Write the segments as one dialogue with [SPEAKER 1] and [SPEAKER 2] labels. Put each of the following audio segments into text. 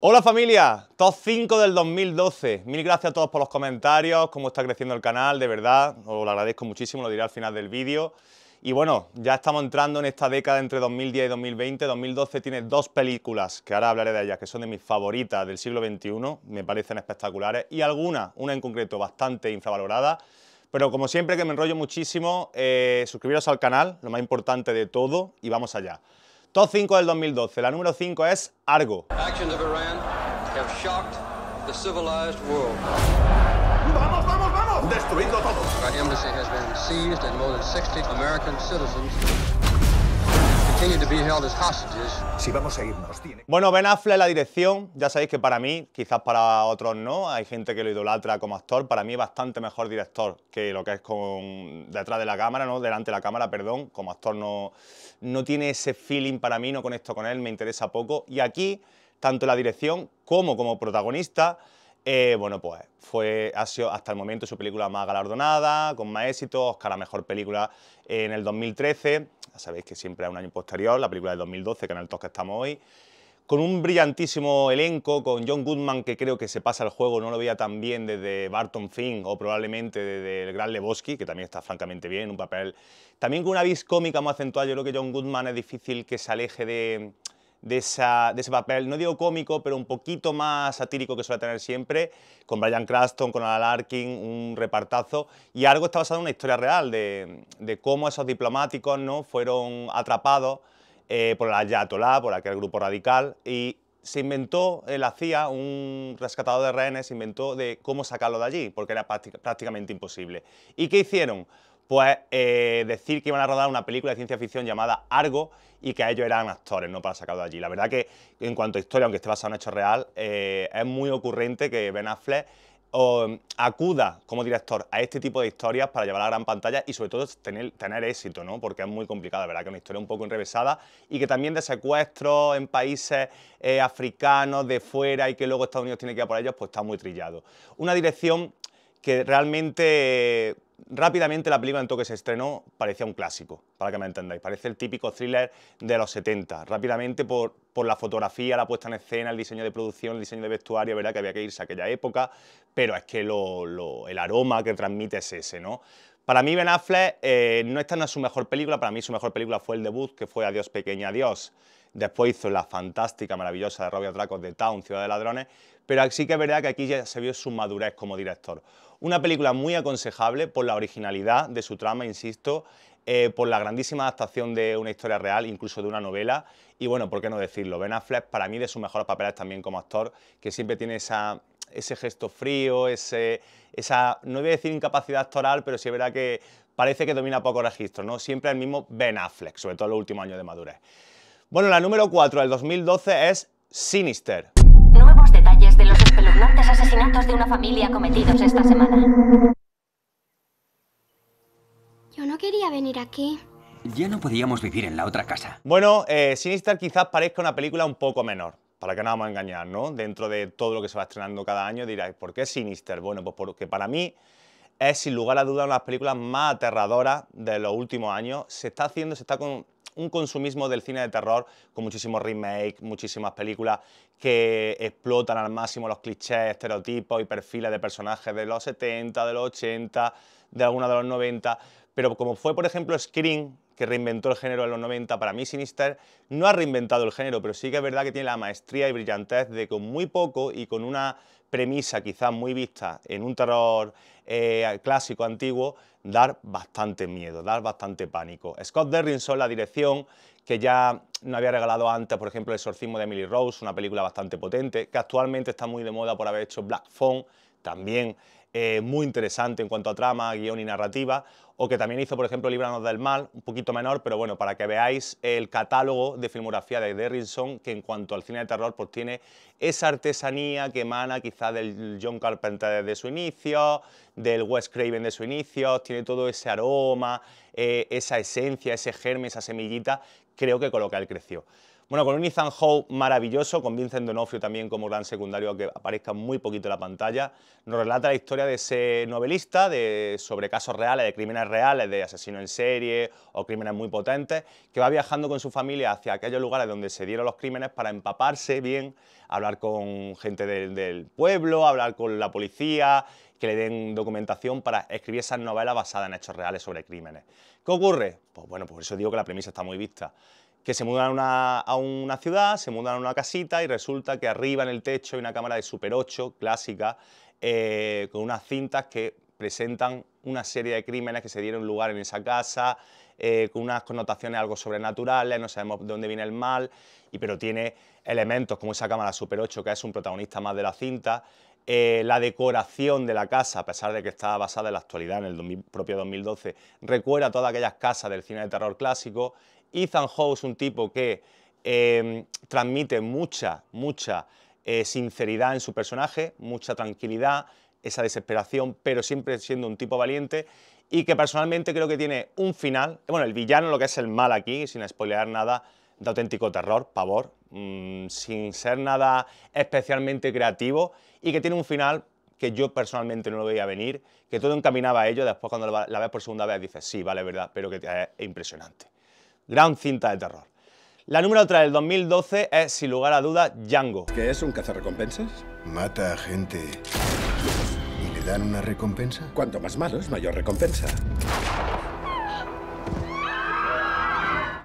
[SPEAKER 1] Hola familia, top 5 del 2012. Mil gracias a todos por los comentarios, cómo está creciendo el canal, de verdad, os lo agradezco muchísimo, lo diré al final del vídeo. Y bueno, ya estamos entrando en esta década entre 2010 y 2020. 2012 tiene dos películas, que ahora hablaré de ellas, que son de mis favoritas del siglo XXI, me parecen espectaculares, y alguna, una en concreto, bastante infravalorada. Pero como siempre que me enrollo muchísimo, eh, suscribiros al canal, lo más importante de todo, y vamos allá. Top 5 del 2012. La número 5 es Argo. Actions shocked the civilized world. ¡Vamos, vamos, vamos! vamos Destruyendo todo! Our embassy has been seized and more than 60 American citizens... Si vamos a irnos, tiene... Bueno, Ben Affleck, la dirección, ya sabéis que para mí, quizás para otros no, hay gente que lo idolatra como actor, para mí es bastante mejor director que lo que es con detrás de la cámara, ¿no? Delante de la cámara, perdón, como actor no, no tiene ese feeling para mí, no conecto con él, me interesa poco. Y aquí, tanto la dirección como como protagonista, eh, bueno, pues fue, ha sido hasta el momento su película más galardonada, con más éxito, Oscar a Mejor Película en el 2013, ya sabéis que siempre es un año posterior, la película del 2012, que en el toque estamos hoy, con un brillantísimo elenco, con John Goodman, que creo que se pasa el juego, no lo veía tan bien desde Barton Fink o probablemente desde el gran Lebowski, que también está francamente bien, un papel... También con una vis cómica muy acentuada, yo creo que John Goodman es difícil que se aleje de de, ese papel, no digo cómico, pero un poquito más satírico que suele tener siempre, con Brian Cranston, con Alan Arkin, un repartazo. Y algo está basado en una historia real de, cómo esos diplomáticos ¿no? fueron atrapados eh, por la Ayatollah, por aquel grupo radical, y se inventó el la CIA, un rescatado de rehenes, se inventó de cómo sacarlo de allí, porque era prácticamente imposible. ¿Y qué hicieron? pues eh, decir que iban a rodar una película de ciencia ficción llamada Argo y que a ellos eran actores, no para sacarlo de allí. La verdad que en cuanto a historia, aunque esté basada en hechos real, eh, es muy ocurrente que Ben Affleck acuda como director a este tipo de historias para llevar a la gran pantalla y sobre todo tener, éxito, ¿no? Porque es muy complicada, ¿verdad? Que es una historia un poco enrevesada y que también de secuestros en países eh, africanos de fuera y que luego Estados Unidos tiene que ir por ellos, pues está muy trillado. Una dirección que realmente rápidamente la película en toque se estrenó parecía un clásico, para que me entendáis. Parece el típico thriller de los 70. Rápidamente por, la fotografía, la puesta en escena, el diseño de producción, el diseño de vestuario, verdad que había que irse a aquella época, pero es que el aroma que transmite es ese, ¿no? Para mí Ben Affleck eh, no está en su mejor película, para mí su mejor película fue el debut que fue Adiós pequeña adiós. Después hizo la fantástica, maravillosa de Robbie Dracos de Town, Ciudad de Ladrones, pero sí que es verdad que aquí ya se vio su madurez como director. Una película muy aconsejable por la originalidad de su trama, insisto, eh, por la grandísima adaptación de una historia real, incluso de una novela, y bueno, ¿por qué no decirlo? Ben Affleck, para mí, de sus mejores papeles también como actor, que siempre tiene esa ese gesto frío, esa, no voy a decir incapacidad actoral, pero sí es verdad que parece que domina poco registro, ¿no? Siempre el mismo Ben Affleck, sobre todo en los últimos años de madurez. Bueno, la número 4 del 2012 es Sinister. Nuevos detalles de los espeluznantes asesinatos de una familia cometidos esta semana. Yo no quería venir aquí. Ya no podíamos vivir en la otra casa. Bueno, eh, Sinister quizás parezca una película un poco menor para que no vamos a engañar, ¿no? Dentro de todo lo que se va estrenando cada año diráis, ¿por qué Sinister? Bueno, pues porque para mí es sin lugar a dudas una de las películas más aterradoras de los últimos años. Se está haciendo, se está con un consumismo del cine de terror con muchísimos remakes, muchísimas películas que explotan al máximo los clichés, estereotipos y perfiles de personajes de los 70, de los 80, de algunos de los 90. Pero como fue, por ejemplo, Scream, que reinventó el género en los 90, para mí Sinister no ha reinventado el género, pero sí que es verdad que tiene la maestría y brillantez de con muy poco y con una premisa quizás muy vista en un terror eh, clásico antiguo, dar bastante miedo, dar bastante pánico. Scott Derrinson, la dirección, que ya no había regalado antes, por ejemplo, El exorcismo de Emily Rose, una película bastante potente, que actualmente está muy de moda por haber hecho Black Phone, también eh, muy interesante en cuanto a trama, guión y narrativa, o que también hizo, por ejemplo, Libranos del Mal, un poquito menor, pero bueno, para que veáis el catálogo de filmografía de Derrinson, que en cuanto al cine de terror, pues tiene esa artesanía que emana quizá del John Carpenter de su inicio, del Wes Craven de su inicio, tiene todo ese aroma, eh, esa esencia, ese germen, esa semillita, creo que con lo que él creció. Bueno, con un Ethan Howe maravilloso, con Vincent Donofrio también como gran secundario, que aparezca muy poquito en la pantalla, nos relata la historia de ese novelista de, sobre casos reales, de crímenes reales, de asesinos en serie o crímenes muy potentes, que va viajando con su familia hacia aquellos lugares donde se dieron los crímenes para empaparse bien, hablar con gente del pueblo, hablar con la policía, que le den documentación para escribir esas novelas basadas en hechos reales sobre crímenes. ¿Qué ocurre? Pues bueno, por eso digo que la premisa está muy vista que se mudan a una, ciudad, se mudan a una casita y resulta que arriba en el techo hay una cámara de Super 8 clásica eh, con unas cintas que presentan una serie de crímenes que se dieron lugar en esa casa, eh, con unas connotaciones algo sobrenaturales, no sabemos de dónde viene el mal, y, pero tiene elementos como esa cámara Super 8, que es un protagonista más de la cinta, eh, la decoración de la casa, a pesar de que está basada en la actualidad, en el propio 2012, recuerda todas aquellas casas del cine de terror clásico Ethan Howe es un tipo que em, transmite mucha, mucha eh, sinceridad en su personaje, mucha tranquilidad, esa desesperación, pero siempre siendo un tipo valiente y que personalmente creo que tiene un final, bueno, el villano, lo que es el mal aquí, sin spoilear nada, de auténtico terror, pavor, mm, sin ser nada especialmente creativo y que tiene un final que yo personalmente no lo veía venir, que todo encaminaba a ello, después cuando la ves por segunda vez dices, sí, vale, verdad, pero que es impresionante gran cinta de terror. La número 3 del 2012 es, sin lugar a duda, Django. ¿Qué es un cazarrecompensas? Mata a gente y le dan una recompensa. Cuanto más malos, mayor recompensa.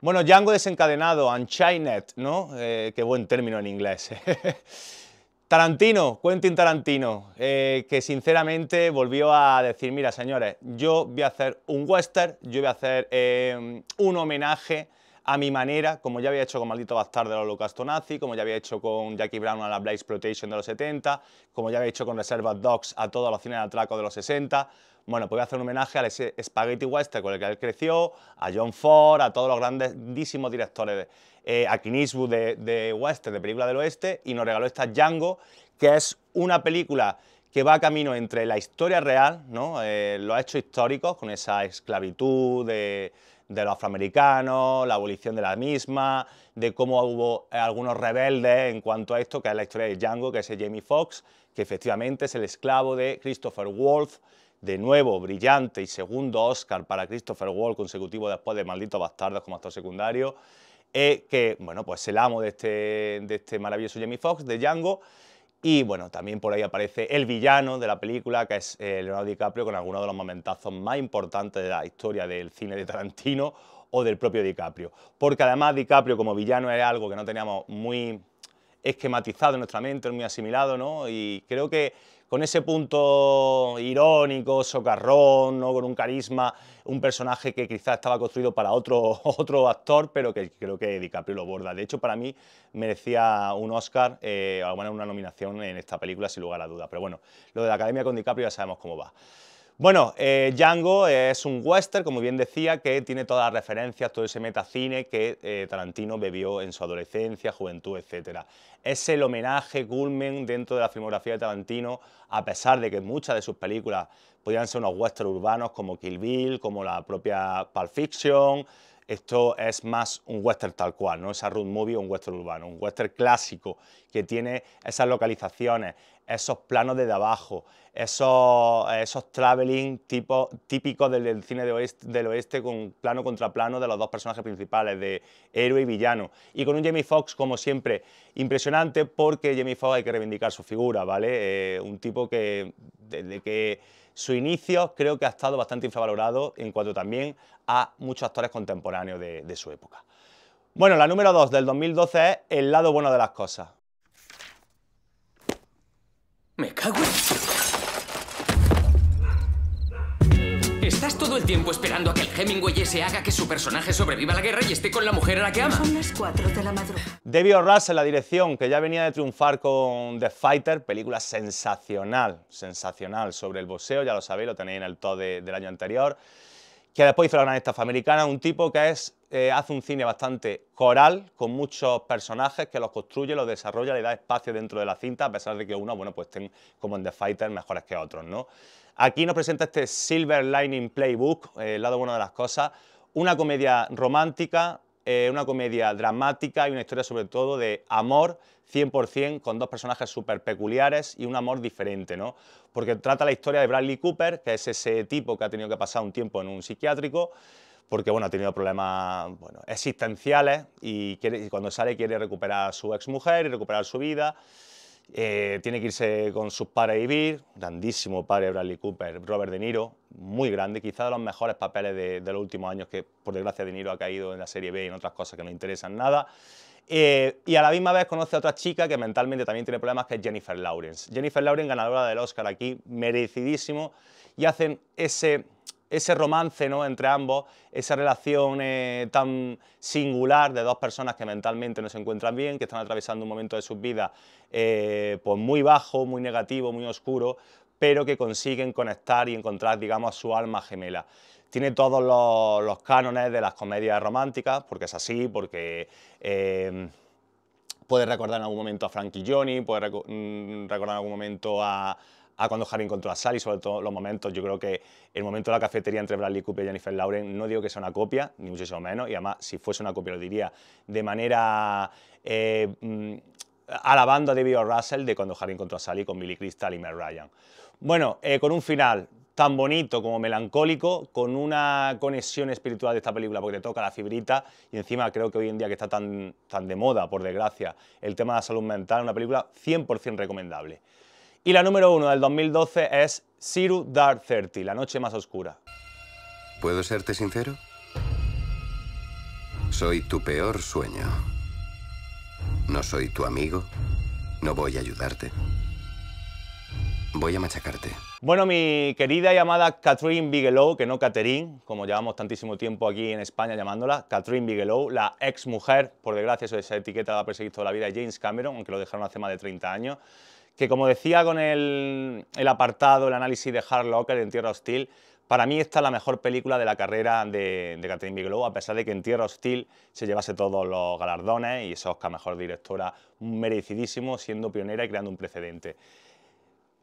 [SPEAKER 1] Bueno, Django desencadenado, Unchained, ¿no? Eh, qué buen término en inglés. ¿eh? Tarantino, Quentin Tarantino, eh, que sinceramente volvió a decir, mira señores, yo voy a hacer un western, yo voy a hacer eh, un homenaje a mi manera, como ya había hecho con Maldito de del Holocausto Nazi, como ya había hecho con Jackie Brown a la Black Exploitation de los 70, como ya había hecho con Reserva Dogs a todos los cines de atraco de los 60. Bueno, pues voy a hacer un homenaje a ese Spaghetti Western con el que él creció, a John Ford, a todos los grandísimos directores, eh, a de, de Western, de película del oeste, y nos regaló esta Django, que es una película que va camino entre la historia real, ¿no? Eh, los hechos históricos, con esa esclavitud de, los afroamericanos, la abolición de la misma, de cómo hubo algunos rebeldes en cuanto a esto, que es la historia de Django, que es Jamie Foxx, que efectivamente es el esclavo de Christopher Wolfe, de nuevo brillante y segundo Oscar para Christopher Wolfe consecutivo después de Malditos Bastardos como actor secundario, eh, que, bueno, pues el amo de este, de este maravilloso Jamie Foxx, de Django, y bueno, también por ahí aparece el villano de la película, que es eh, Leonardo DiCaprio, con algunos de los momentazos más importantes de la historia del cine de Tarantino o del propio DiCaprio. Porque además DiCaprio como villano era algo que no teníamos muy esquematizado en nuestra mente, muy asimilado, ¿no? Y creo que con ese punto irónico, socarrón, ¿no? con un carisma, un personaje que quizás estaba construido para otro, otro actor, pero que creo que DiCaprio lo borda. De hecho, para mí merecía un Oscar, eh, alguna una nominación en esta película, sin lugar a duda. Pero bueno, lo de la Academia con DiCaprio ya sabemos cómo va. Bueno, eh, Django es un western, como bien decía, que tiene todas las referencias, todo ese metacine que eh, Tarantino bebió en su adolescencia, juventud, etc. Es el homenaje culmen dentro de la filmografía de Tarantino, a pesar de que muchas de sus películas podían ser unos western urbanos como Kill Bill, como la propia Pulp Fiction, esto es más un western tal cual, no esa road movie o un western urbano, un western clásico que tiene esas localizaciones, esos planos de, abajo, esos, esos traveling típicos del, cine del oeste con plano contra plano de los dos personajes principales, de héroe y villano. Y con un Jamie Foxx, como siempre, impresionante porque Jamie Foxx hay que reivindicar su figura, ¿vale? Eh, un tipo que, que su inicio creo que ha estado bastante infravalorado en cuanto también a muchos actores contemporáneos de, su época. Bueno, la número 2 del 2012 es El lado bueno de las cosas. Me cago Estás todo el tiempo esperando a que el Hemingway se haga que su personaje sobreviva a la guerra y esté con la mujer a la que ama. Son las cuatro de la madrugada. David en la dirección, que ya venía de triunfar con The Fighter, película sensacional, sensacional sobre el boxeo, ya lo sabéis, lo tenéis en el top del año anterior, que después hizo la gran estafa americana, un tipo que es eh, hace un cine bastante coral, con muchos personajes que los construye, los desarrolla, le da espacio dentro de la cinta, a pesar de que uno bueno, pues estén como en The Fighter mejores que otros, ¿no? Aquí nos presenta este Silver Lining Playbook, eh, el lado bueno de las cosas, una comedia romántica, eh, una comedia dramática y una historia sobre todo de amor 100% con dos personajes súper peculiares y un amor diferente, ¿no? Porque trata la historia de Bradley Cooper, que es ese tipo que ha tenido que pasar un tiempo en un psiquiátrico, porque bueno, ha tenido problemas existenciales y, y cuando sale quiere recuperar a su exmujer y recuperar su vida. Eh, tiene que irse con sus pares a vivir, grandísimo padre Bradley Cooper, Robert De Niro, muy grande, quizá de los mejores papeles de, los últimos años que por desgracia De Niro ha caído en la serie B y en otras cosas que no interesan nada. Eh, y a la misma vez conoce a otra chica que mentalmente también tiene problemas, que es Jennifer Lawrence. Jennifer Lawrence, ganadora del Oscar aquí, merecidísimo, y hacen ese ese romance ¿no? entre ambos, esa relación eh, tan singular de dos personas que mentalmente no se encuentran bien, que están atravesando un momento de sus vidas eh, pues muy bajo, muy negativo, muy oscuro, pero que consiguen conectar y encontrar, digamos, su alma gemela. Tiene todos los, cánones de las comedias románticas, porque es así, porque... Eh, puede recordar en algún momento a Frankie Johnny, puede mm, recordar en algún momento a, a cuando Harry encontró a Sally, sobre todo los momentos. Yo creo que el momento de la cafetería entre Bradley Cooper y Jennifer Lauren, no digo que sea una copia, ni muchísimo menos, y además, si fuese una copia, lo diría de manera. Eh, mm, alabando a David Russell de cuando Harry encontró a Sally con Billy Crystal y Matt Ryan. Bueno, eh, con un final tan bonito como melancólico, con una conexión espiritual de esta película porque te toca la fibrita y encima creo que hoy en día que está tan, tan de moda, por desgracia, el tema de la salud mental, una película 100% recomendable. Y la número uno del 2012 es Siru Dark Thirty, La Noche Más Oscura. ¿Puedo serte sincero? Soy tu peor sueño. No soy tu amigo. No voy a ayudarte. Voy a machacarte. Bueno, mi querida llamada amada Catherine Bigelow, que no Catherine, como llevamos tantísimo tiempo aquí en España llamándola, Catherine Bigelow, la ex mujer, por desgracia, esa etiqueta la ha perseguido toda la vida, de James Cameron, aunque lo dejaron hace más de 30 años, que como decía con el, apartado, el análisis de Hard en Tierra Hostil, para mí esta es la mejor película de la carrera de, de Catherine Bigelow, a pesar de que en Tierra Hostil se llevase todos los galardones y esa Oscar Mejor Directora merecidísimo, siendo pionera y creando un precedente.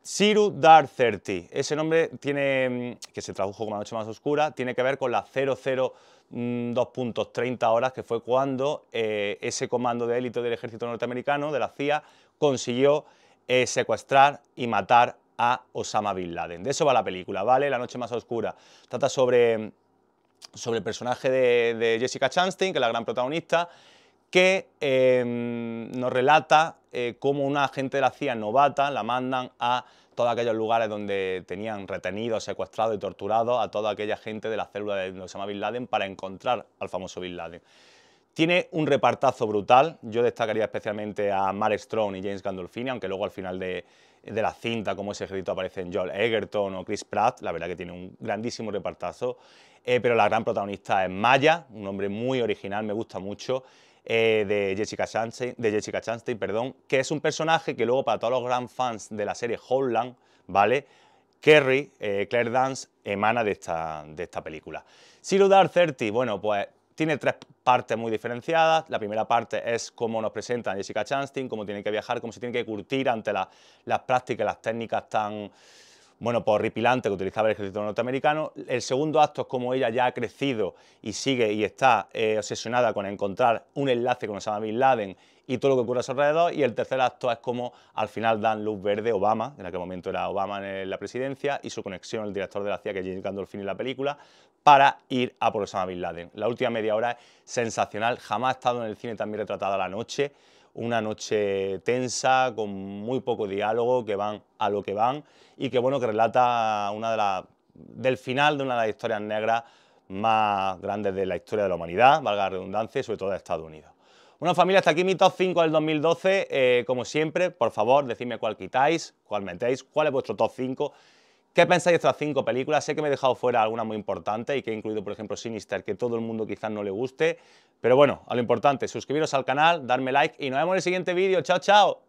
[SPEAKER 1] Zero Dark 30, ese nombre tiene, que se tradujo como la noche más oscura, tiene que ver con las mm, 002.30 horas, que fue cuando eh, ese comando de élite del ejército norteamericano, de la CIA, consiguió es secuestrar y matar a Osama Bin Laden. De eso va la película, ¿vale? La noche más oscura. Trata sobre, el personaje de, Jessica Chanstein, que es la gran protagonista, que em, nos relata eh, cómo una agente de la CIA novata la mandan a todos aquellos lugares donde tenían retenido, secuestrado y torturado a toda aquella gente de la célula de Osama Bin Laden para encontrar al famoso Bin Laden. Tiene un repartazo brutal, yo destacaría especialmente a Mark Strong y James Gandolfini, aunque luego al final de, la cinta, como ese ejército, aparecen Joel Egerton o Chris Pratt, la verdad que tiene un grandísimo repartazo, eh, pero la gran protagonista es Maya, un hombre muy original, me gusta mucho, eh, de, Jessica Chastain, de perdón, que es un personaje que luego para todos los gran fans de la serie Holland, ¿vale?, Kerry, eh, Claire Dance, emana de esta, de esta película. Zero Dark Thirty, bueno, pues tiene tres partes muy diferenciadas. La primera parte es cómo nos presenta Jessica Chastain, cómo tiene que viajar, cómo se tiene que curtir ante las prácticas, las técnicas tan bueno, porripilante pues, que utilizaba el ejército norteamericano. El segundo acto es cómo ella ya ha crecido y sigue y está eh, obsesionada con encontrar un enlace con Osama Bin Laden y todo lo que ocurre a su alrededor. Y el tercer acto es cómo al final dan luz verde Obama, en aquel momento era Obama en la presidencia, y su conexión, el director de la CIA, que es James Gandolfini en la película, para ir a por Osama Bin Laden. La última media hora es sensacional, jamás he estado en el cine tan bien retratada la noche, una noche tensa, con muy poco diálogo, que van a lo que van y que bueno, que relata una de del final de una de las historias negras más grandes de la historia de la humanidad, valga la redundancia, y sobre todo de Estados Unidos. Bueno, familia, hasta aquí mi top 5 del 2012. Eh, como siempre, por favor, decidme cuál quitáis, cuál metéis, cuál es vuestro top 5 ¿Qué pensáis de estas cinco películas? Sé que me he dejado fuera alguna muy importante y que he incluido, por ejemplo, Sinister, que todo el mundo quizás no le guste. Pero bueno, a lo importante, suscribiros al canal, darme like y nos vemos en el siguiente vídeo. ¡Chao, chao!